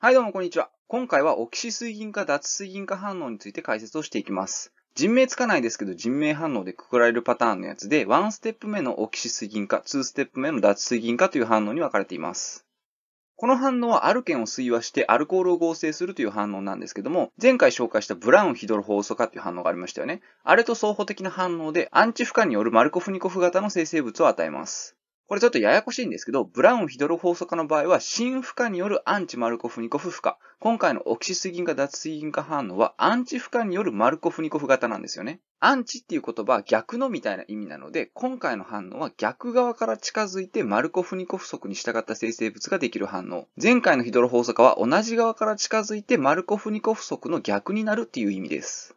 はいどうもこんにちは。今回はオキシ水銀化脱水銀化反応について解説をしていきます。人名つかないですけど人名反応でくくられるパターンのやつで、1ステップ目のオキシ水銀化、2ステップ目の脱水銀化という反応に分かれています。この反応はアルケンを水和してアルコールを合成するという反応なんですけども、前回紹介したブラウンヒドル法素化という反応がありましたよね。あれと相補的な反応でアンチ負荷によるマルコフニコフ型の生成物を与えます。これちょっとややこしいんですけど、ブラウン・ヒドロ法則化の場合は、新負荷によるアンチマルコフニコフ負荷。今回のオキシスギン化脱水銀化反応は、アンチ負荷によるマルコフニコフ型なんですよね。アンチっていう言葉は逆のみたいな意味なので、今回の反応は逆側から近づいてマルコフニコフ則に従った生成物ができる反応。前回のヒドロ法則化は同じ側から近づいてマルコフニコフ則の逆になるっていう意味です。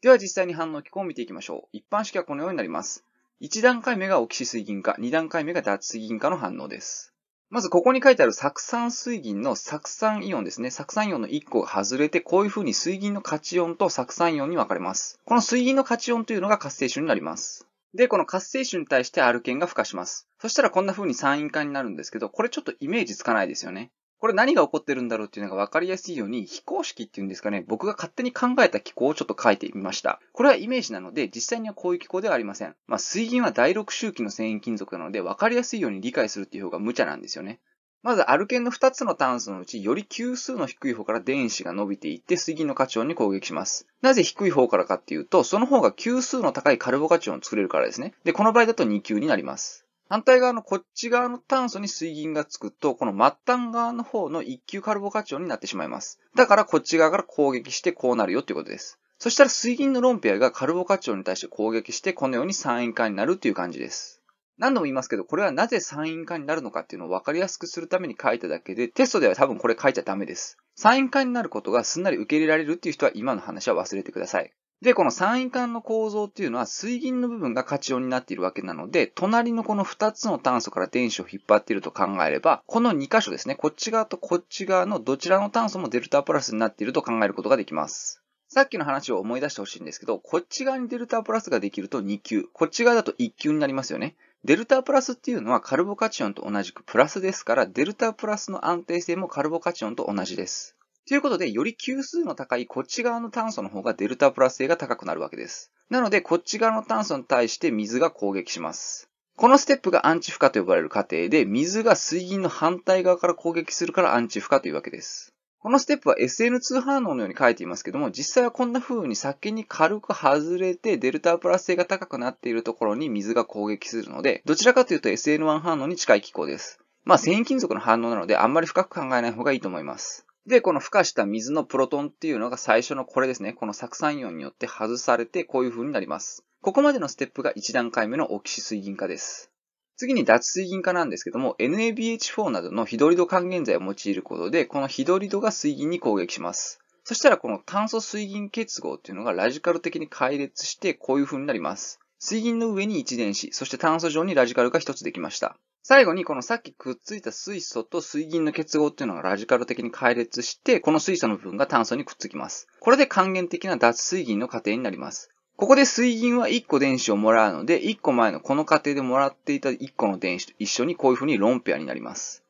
では実際に反応機構を見ていきましょう。一般式はこのようになります。1段階目がオキシ水銀化、2段階目が脱水銀化の反応です。まずここに書いてある酢酸水銀の酢酸イオンですね。酢酸イオンの1個が外れて、こういう風に水銀のカチオンと酢酸イオンに分かれます。この水銀のカチオンというのが活性種になります。で、この活性種に対してアルケンが付加します。そしたらこんな風に酸イン化になるんですけど、これちょっとイメージつかないですよね。これ何が起こってるんだろうっていうのが分かりやすいように、非公式っていうんですかね、僕が勝手に考えた気候をちょっと書いてみました。これはイメージなので、実際にはこういう気候ではありません。まあ、水銀は第6周期の繊維金属なので、分かりやすいように理解するっていう方が無茶なんですよね。まず、アルケンの2つの炭素のうち、より級数の低い方から電子が伸びていって、水銀の価値音に攻撃します。なぜ低い方からかっていうと、その方が級数の高いカルボ価値音を作れるからですね。で、この場合だと2級になります。反対側のこっち側の炭素に水銀がつくと、この末端側の方の一級カルボカチオンになってしまいます。だからこっち側から攻撃してこうなるよっていうことです。そしたら水銀の論ペアがカルボカチオンに対して攻撃してこのように酸塩化になるという感じです。何度も言いますけど、これはなぜ酸塩化になるのかっていうのを分かりやすくするために書いただけで、テストでは多分これ書いちゃダメです。酸塩化になることがすんなり受け入れられるっていう人は今の話は忘れてください。で、この三位管の構造っていうのは水銀の部分が価ンになっているわけなので、隣のこの2つの炭素から電子を引っ張っていると考えれば、この2箇所ですね、こっち側とこっち側のどちらの炭素もデルタプラスになっていると考えることができます。さっきの話を思い出してほしいんですけど、こっち側にデルタプラスができると2級、こっち側だと1級になりますよね。デルタプラスっていうのはカルボカチオンと同じくプラスですから、デルタプラスの安定性もカルボカチオンと同じです。ということで、より級数の高いこっち側の炭素の方がデルタプラス A が高くなるわけです。なので、こっち側の炭素に対して水が攻撃します。このステップがアンチ負荷と呼ばれる過程で、水が水銀の反対側から攻撃するからアンチ負荷というわけです。このステップは SN2 反応のように書いていますけども、実際はこんな風に先に軽く外れてデルタプラス性が高くなっているところに水が攻撃するので、どちらかというと SN1 反応に近い機構です。まあ、繊維金属の反応なのであんまり深く考えない方がいいと思います。で、この孵化した水のプロトンっていうのが最初のこれですね。この酢酸イオンによって外されて、こういう風になります。ここまでのステップが1段階目のオキシ水銀化です。次に脱水銀化なんですけども、NABH4 などのヒドリド還元剤を用いることで、このヒドリドが水銀に攻撃します。そしたらこの炭素水銀結合っていうのがラジカル的に解列して、こういう風になります。水銀の上に一電子、そして炭素上にラジカルが一つできました。最後にこのさっきくっついた水素と水銀の結合っていうのがラジカル的に解列して、この水素の部分が炭素にくっつきます。これで還元的な脱水銀の過程になります。ここで水銀は1個電子をもらうので、1個前のこの過程でもらっていた1個の電子と一緒にこういうふうにロンペアになります。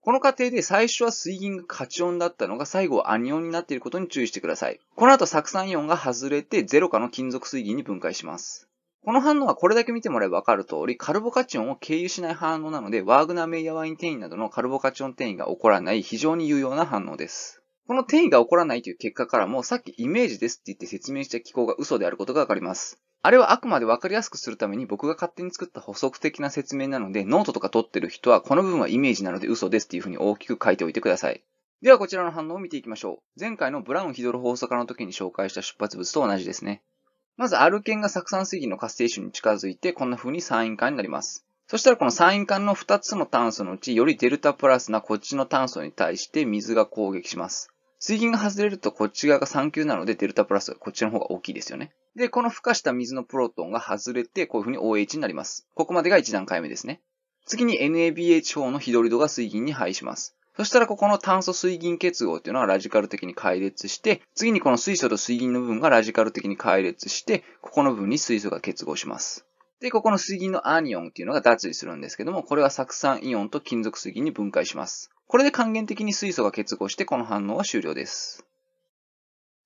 この過程で最初は水銀がカチオンだったのが最後はアニオンになっていることに注意してください。この後酢酸イオンが外れてゼロ化の金属水銀に分解します。この反応はこれだけ見てもらえばわかる通り、カルボカチオンを経由しない反応なので、ワーグナーメイヤワイン転移などのカルボカチオン転移が起こらない非常に有用な反応です。この転移が起こらないという結果からも、さっきイメージですって言って説明した機構が嘘であることがわかります。あれはあくまでわかりやすくするために僕が勝手に作った補足的な説明なので、ノートとか取ってる人はこの部分はイメージなので嘘ですっていうふうに大きく書いておいてください。ではこちらの反応を見ていきましょう。前回のブラウンヒドル放送化の時に紹介した出発物と同じですね。まず、アルケンが酢酸水銀の活性種に近づいて、こんな風に酸塩管になります。そしたらこの酸塩管の2つの炭素のうち、よりデルタプラスなこっちの炭素に対して水が攻撃します。水銀が外れるとこっち側が酸球なので、デルタプラスこっちの方が大きいですよね。で、この孵化した水のプロトンが外れて、こういう風に OH になります。ここまでが1段階目ですね。次に NABH4 のヒドリドが水銀に配します。そしたらここの炭素水銀結合っていうのはラジカル的に解列して、次にこの水素と水銀の部分がラジカル的に解列して、ここの部分に水素が結合します。で、ここの水銀のアニオンっていうのが脱離するんですけども、これは酢酸イオンと金属水銀に分解します。これで還元的に水素が結合して、この反応は終了です。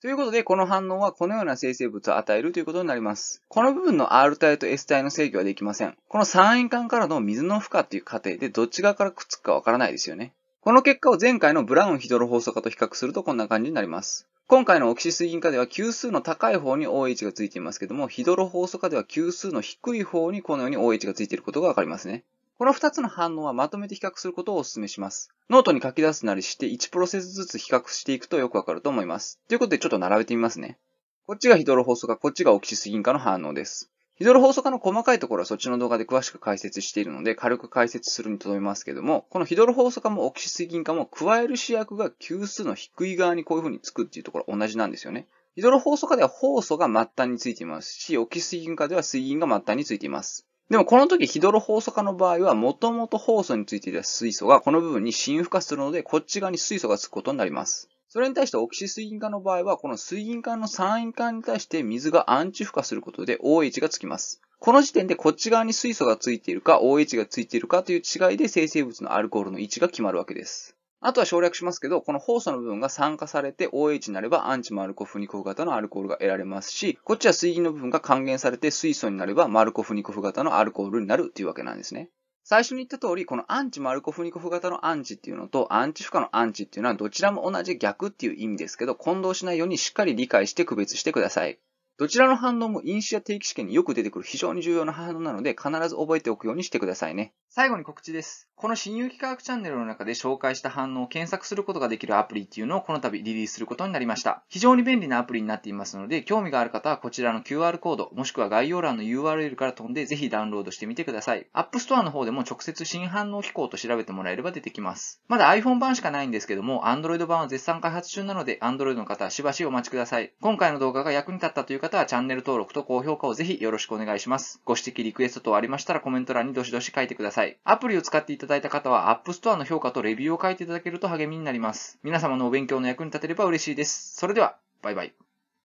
ということで、この反応はこのような生成物を与えるということになります。この部分の R 体と S 体の制御はできません。この酸塩管からの水の負荷っていう過程でどっち側からくっつくかわからないですよね。この結果を前回のブラウンヒドロ法則化と比較するとこんな感じになります。今回のオキシ水銀化では級数の高い方に OH がついていますけども、ヒドロ法則化では級数の低い方にこのように OH がついていることがわかりますね。この2つの反応はまとめて比較することをお勧めします。ノートに書き出すなりして1プロセスずつ比較していくとよくわかると思います。ということでちょっと並べてみますね。こっちがヒドロ法則化、こっちがオキシ水銀化の反応です。ヒドロ放送化の細かいところはそっちの動画で詳しく解説しているので、軽く解説するにとどめますけども、このヒドロ放送化もオキシ水銀化も加える試薬が級数の低い側にこういう風につくっていうところ同じなんですよね。ヒドロ放送化では酵素が末端についていますし、オキシ水銀化では水銀が末端についています。でもこの時ヒドロ酵素化の場合は、もともと酵素についていた水素がこの部分に浸付化するので、こっち側に水素がつくことになります。それに対してオキシ水銀化の場合は、この水銀化の酸塩化に対して水がアンチ負荷することで OH がつきます。この時点でこっち側に水素がついているか OH がついているかという違いで生成物のアルコールの位置が決まるわけです。あとは省略しますけど、このホ酵素の部分が酸化されて OH になればアンチマルコフニコフ型のアルコールが得られますし、こっちは水銀の部分が還元されて水素になればマルコフニコフ型のアルコールになるというわけなんですね。最初に言った通り、このアンチマルコフニコフ型のアンチっていうのと、アンチ負荷のアンチっていうのはどちらも同じ逆っていう意味ですけど、混同しないようにしっかり理解して区別してください。どちらの反応も因子や定期試験によく出てくる非常に重要な反応なので必ず覚えておくようにしてくださいね。最後に告知です。この新有機化学チャンネルの中で紹介した反応を検索することができるアプリっていうのをこの度リリースすることになりました。非常に便利なアプリになっていますので、興味がある方はこちらの QR コード、もしくは概要欄の URL から飛んでぜひダウンロードしてみてください。App Store の方でも直接新反応機構と調べてもらえれば出てきます。まだ iPhone 版しかないんですけども、Android 版は絶賛開発中なので、Android の方はしばしお待ちください。今回の動画が役に立ったという方方はチャンネル登録と高評価をぜひよろしくお願いします。ご指摘、リクエスト等ありましたらコメント欄にどしどし書いてください。アプリを使っていただいた方は App Store の評価とレビューを書いていただけると励みになります。皆様のお勉強の役に立てれば嬉しいです。それでは、バイバイ。